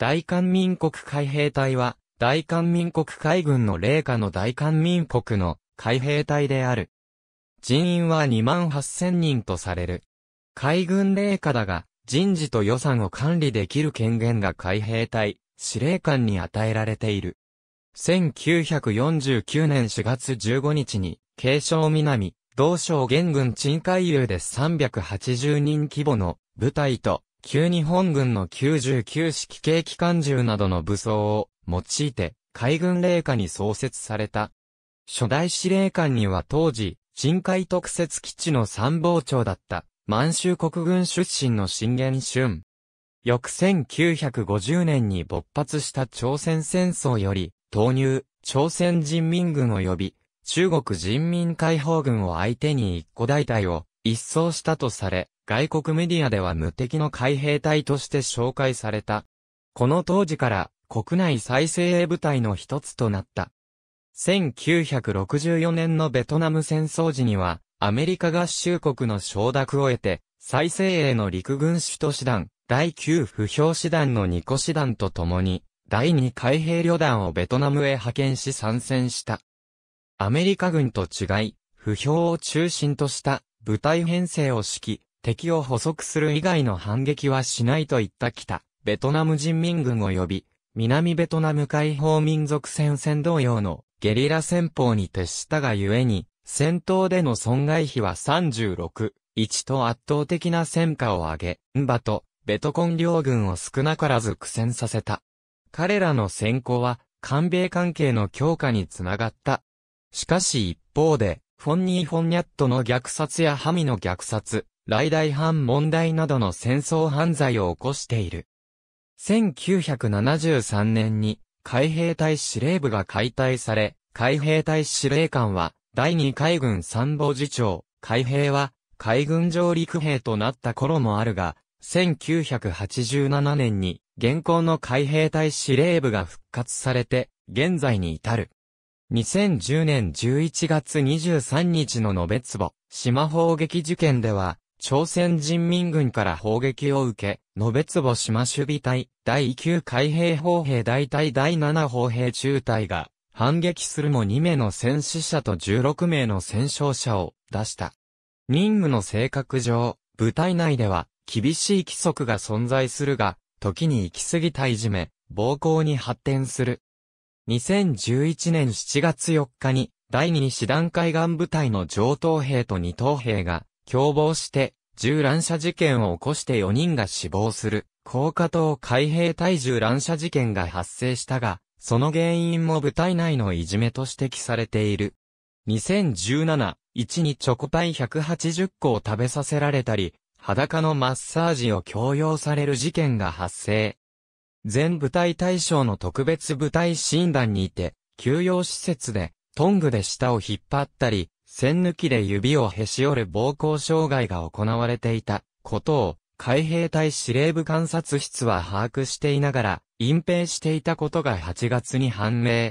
大韓民国海兵隊は、大韓民国海軍の霊下の大韓民国の海兵隊である。人員は2万8000人とされる。海軍霊下だが、人事と予算を管理できる権限が海兵隊、司令官に与えられている。1949年4月15日に、慶尚南、同省元軍鎮海遊で380人規模の部隊と旧日本軍の99式軽機関銃などの武装を用いて海軍霊下に創設された。初代司令官には当時、深海特設基地の参謀長だった満州国軍出身の信玄春。翌1950年に勃発した朝鮮戦争より、投入、朝鮮人民軍及び、中国人民解放軍を相手に一個大隊を一掃したとされ、外国メディアでは無敵の海兵隊として紹介された。この当時から国内再生鋭部隊の一つとなった。1964年のベトナム戦争時には、アメリカ合衆国の承諾を得て、再生鋭の陸軍首都師団、第9不評師団の2個師団と共に、第2海兵旅団をベトナムへ派遣し参戦した。アメリカ軍と違い、不評を中心とした部隊編成を指揮、敵を捕捉する以外の反撃はしないといった北、ベトナム人民軍及び、南ベトナム解放民族戦線同様のゲリラ戦法に徹したがゆえに、戦闘での損害比は36、1と圧倒的な戦果を上げ、ンバとベトコン両軍を少なからず苦戦させた。彼らの先行は、韓米関係の強化につながった。しかし一方で、フォンニー・フォンニャットの虐殺やハミの虐殺、来大犯問題などの戦争犯罪を起こしている。1973年に海兵隊司令部が解体され、海兵隊司令官は第2海軍参謀次長、海兵は海軍上陸兵となった頃もあるが、1987年に現行の海兵隊司令部が復活されて、現在に至る。2010年11月23日の延坪、島砲撃事件では、朝鮮人民軍から砲撃を受け、延坪島守備隊、第9海兵砲兵大隊第7砲兵中隊が、反撃するも2名の戦死者と16名の戦勝者を出した。任務の性格上、部隊内では厳しい規則が存在するが、時に行き過ぎたいじめ、暴行に発展する。2011年7月4日に、第2師団海岸部隊の上等兵と二等兵が、共謀して、銃乱射事件を起こして4人が死亡する、高架島海兵隊銃乱射事件が発生したが、その原因も部隊内のいじめと指摘されている。2017、1にチョコパイ180個を食べさせられたり、裸のマッサージを強要される事件が発生。全部隊対象の特別部隊診断にいて、休養施設で、トングで舌を引っ張ったり、栓抜きで指をへし折る暴行障害が行われていたことを、海兵隊司令部観察室は把握していながら、隠蔽していたことが8月に判明。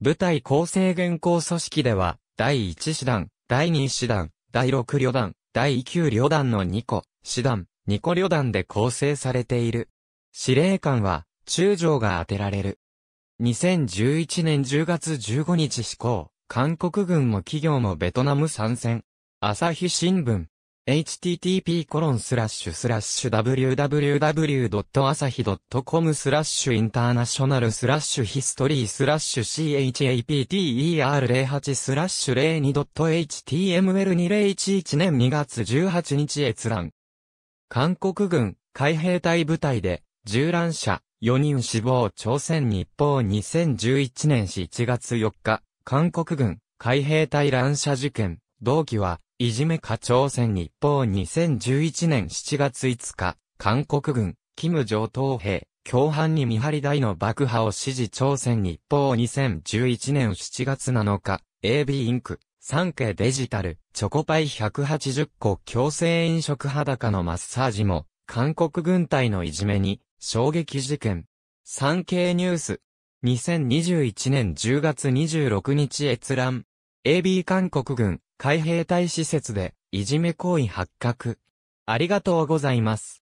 部隊構成現行組織では、第1師団、第2師団、第6旅団、第9旅団の2個、師団、2個旅団で構成されている。司令官は、中将が当てられる。2011年10月15日施行。韓国軍も企業もベトナム参戦。朝日新聞。http://www.asahi.com コロンススララッッシシュュスラッシュインターナショナルスラッシュヒストリースラッシュ chapter08 スラッシュ 02.html2011 年2月18日閲覧。韓国軍、海兵隊部隊で、銃乱射、4人死亡朝鮮日報2011年7月4日。韓国軍、海兵隊乱射事件、同期は、いじめか朝鮮日報2011年7月5日、韓国軍、金城東兵、共犯に見張り台の爆破を指示朝鮮日報2011年7月7日、AB インク、産経デジタル、チョコパイ180個強制飲食裸のマッサージも、韓国軍隊のいじめに、衝撃事件。産経ニュース、2021年10月26日閲覧。AB 韓国軍、海兵隊施設で、いじめ行為発覚。ありがとうございます。